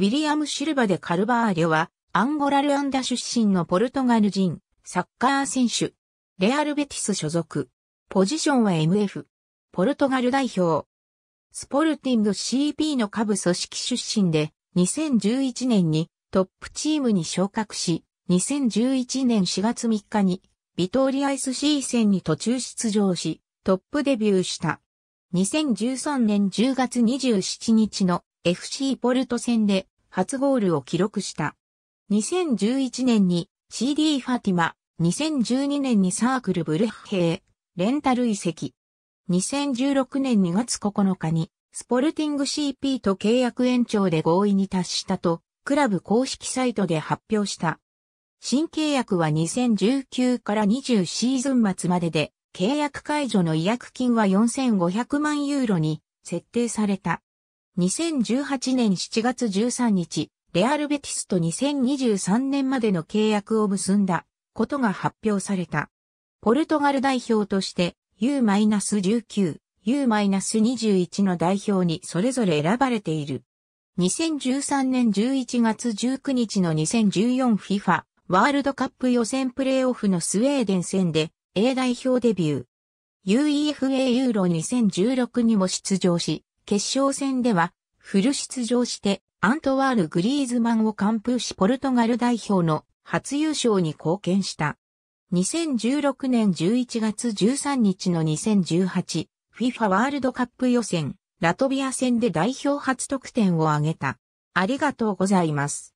ウィリアム・シルバでカルバーレは、アンゴラルアンダ出身のポルトガル人、サッカー選手。レアル・ベティス所属。ポジションは MF。ポルトガル代表。スポルティング CP の下部組織出身で、2011年にトップチームに昇格し、2011年4月3日に、ビトーリア SC 戦に途中出場し、トップデビューした。2013年10月27日の FC ポルト戦で初ゴールを記録した。2011年に CD ファティマ、2012年にサークルブルッヘイ、レンタル遺跡。2016年2月9日にスポルティング CP と契約延長で合意に達したと、クラブ公式サイトで発表した。新契約は2019から20シーズン末までで、契約解除の違約金は4500万ユーロに設定された。2018年7月13日、レアルベティスと2023年までの契約を結んだことが発表された。ポルトガル代表として U-19、U-21 の代表にそれぞれ選ばれている。2013年11月19日の 2014FIFA ワールドカップ予選プレーオフのスウェーデン戦で A 代表デビュー。UEFA ユーロ2016にも出場し、決勝戦ではフル出場して、アントワール・グリーズマンを完封しポルトガル代表の初優勝に貢献した。2016年11月13日の 2018FIFA ワールドカップ予選、ラトビア戦で代表初得点を挙げた。ありがとうございます。